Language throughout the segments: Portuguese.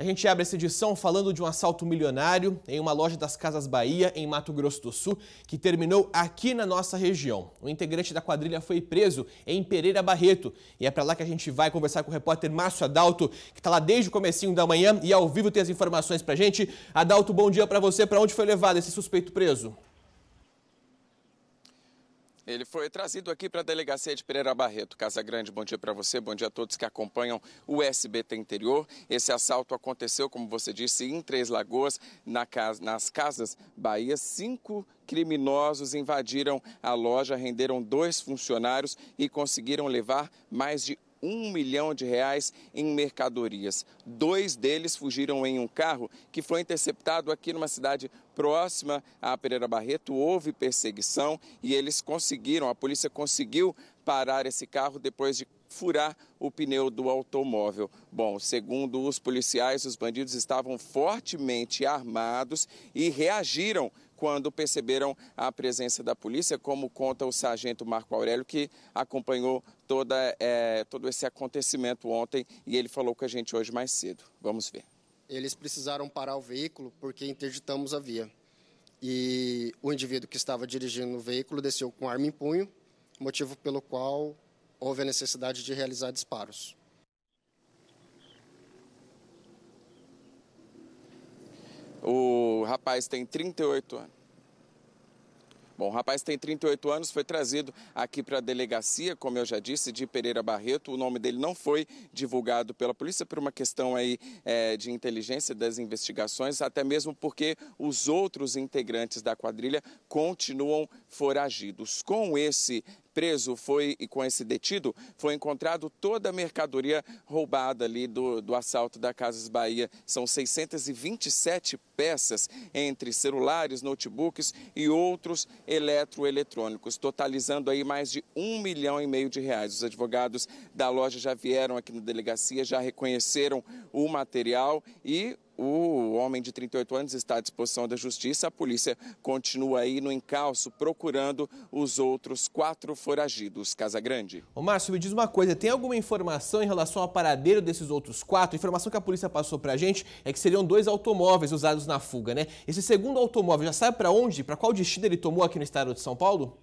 A gente abre essa edição falando de um assalto milionário em uma loja das Casas Bahia, em Mato Grosso do Sul, que terminou aqui na nossa região. O integrante da quadrilha foi preso em Pereira Barreto. E é para lá que a gente vai conversar com o repórter Márcio Adalto, que está lá desde o comecinho da manhã e ao vivo tem as informações para gente. Adalto, bom dia para você. Para onde foi levado esse suspeito preso? Ele foi trazido aqui para a delegacia de Pereira Barreto. Casa Grande, bom dia para você, bom dia a todos que acompanham o SBT Interior. Esse assalto aconteceu, como você disse, em Três Lagoas, na casa, nas casas Bahia. Cinco criminosos invadiram a loja, renderam dois funcionários e conseguiram levar mais de um milhão de reais em mercadorias. Dois deles fugiram em um carro que foi interceptado aqui numa cidade próxima à Pereira Barreto. Houve perseguição e eles conseguiram, a polícia conseguiu parar esse carro depois de furar o pneu do automóvel. Bom, segundo os policiais, os bandidos estavam fortemente armados e reagiram quando perceberam a presença da polícia, como conta o sargento Marco Aurélio, que acompanhou toda, é, todo esse acontecimento ontem e ele falou com a gente hoje mais cedo. Vamos ver. Eles precisaram parar o veículo porque interditamos a via. E o indivíduo que estava dirigindo o veículo desceu com arma em punho, motivo pelo qual houve a necessidade de realizar disparos. O rapaz tem 38 anos. Bom, o rapaz tem 38 anos, foi trazido aqui para a delegacia, como eu já disse, de Pereira Barreto. O nome dele não foi divulgado pela polícia por uma questão aí é, de inteligência das investigações, até mesmo porque os outros integrantes da quadrilha continuam foragidos. Com esse preso foi e com esse detido foi encontrado toda a mercadoria roubada ali do, do assalto da Casas Bahia. São 627 peças entre celulares, notebooks e outros eletroeletrônicos, totalizando aí mais de um milhão e meio de reais. Os advogados da loja já vieram aqui na delegacia, já reconheceram o material e o homem de 38 anos está à disposição da justiça. A polícia continua aí no encalço procurando os outros quatro foragidos. Casa Grande. Ô Márcio, me diz uma coisa: tem alguma informação em relação ao paradeiro desses outros quatro? A informação que a polícia passou pra gente é que seriam dois automóveis usados na fuga, né? Esse segundo automóvel já sabe para onde, para qual destino ele tomou aqui no estado de São Paulo?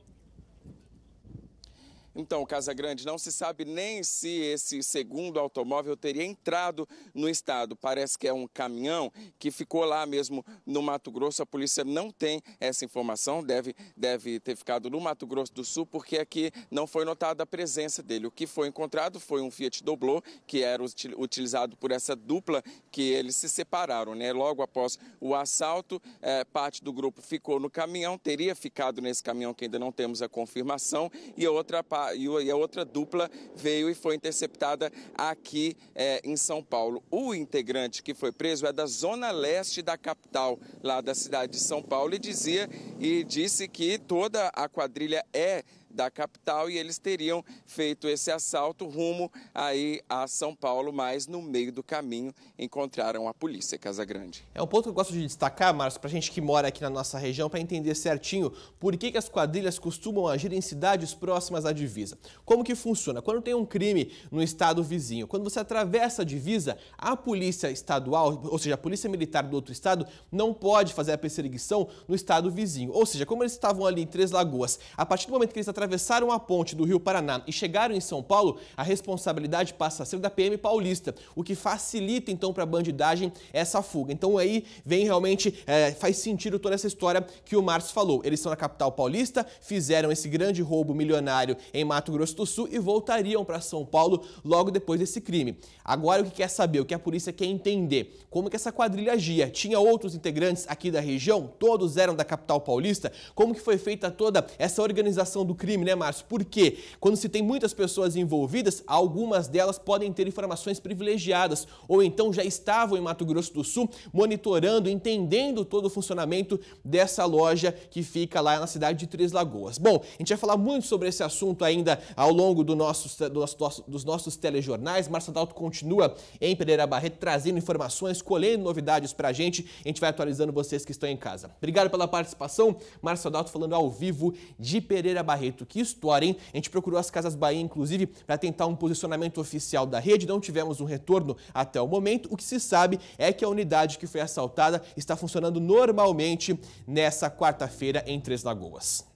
Então, Casa Grande, não se sabe nem se esse segundo automóvel teria entrado no estado. Parece que é um caminhão que ficou lá mesmo no Mato Grosso. A polícia não tem essa informação, deve, deve ter ficado no Mato Grosso do Sul, porque aqui não foi notada a presença dele. O que foi encontrado foi um Fiat Doblo que era utilizado por essa dupla que eles se separaram, né? Logo após o assalto, eh, parte do grupo ficou no caminhão, teria ficado nesse caminhão que ainda não temos a confirmação, e outra parte e a outra dupla veio e foi interceptada aqui é, em São Paulo. O integrante que foi preso é da zona leste da capital, lá da cidade de São Paulo, e dizia e disse que toda a quadrilha é da capital e eles teriam feito esse assalto rumo aí a São Paulo, mas no meio do caminho encontraram a polícia Casa Grande. É um ponto que eu gosto de destacar, Márcio, para a gente que mora aqui na nossa região, para entender certinho por que, que as quadrilhas costumam agir em cidades próximas à divisa. Como que funciona? Quando tem um crime no estado vizinho, quando você atravessa a divisa, a polícia estadual, ou seja, a polícia militar do outro estado, não pode fazer a perseguição no estado vizinho. Ou seja, como eles estavam ali em Três Lagoas, a partir do momento que eles atravessaram atravessaram a ponte do Rio Paraná e chegaram em São Paulo, a responsabilidade passa a ser da PM paulista, o que facilita então para a bandidagem essa fuga. Então aí vem realmente, é, faz sentido toda essa história que o Márcio falou. Eles são na capital paulista, fizeram esse grande roubo milionário em Mato Grosso do Sul e voltariam para São Paulo logo depois desse crime. Agora o que quer saber, o que a polícia quer entender, como que essa quadrilha agia? Tinha outros integrantes aqui da região? Todos eram da capital paulista? Como que foi feita toda essa organização do crime? crime, né, Márcio? Porque quando se tem muitas pessoas envolvidas, algumas delas podem ter informações privilegiadas ou então já estavam em Mato Grosso do Sul monitorando, entendendo todo o funcionamento dessa loja que fica lá na cidade de Três Lagoas. Bom, a gente vai falar muito sobre esse assunto ainda ao longo do nosso, do nosso dos nossos telejornais. Márcio Adalto continua em Pereira Barreto trazendo informações, colhendo novidades pra gente. A gente vai atualizando vocês que estão em casa. Obrigado pela participação. Márcio Adalto falando ao vivo de Pereira Barreto que isto, porém, a gente procurou as Casas Bahia, inclusive, para tentar um posicionamento oficial da rede, não tivemos um retorno até o momento. O que se sabe é que a unidade que foi assaltada está funcionando normalmente nessa quarta-feira em Três Lagoas.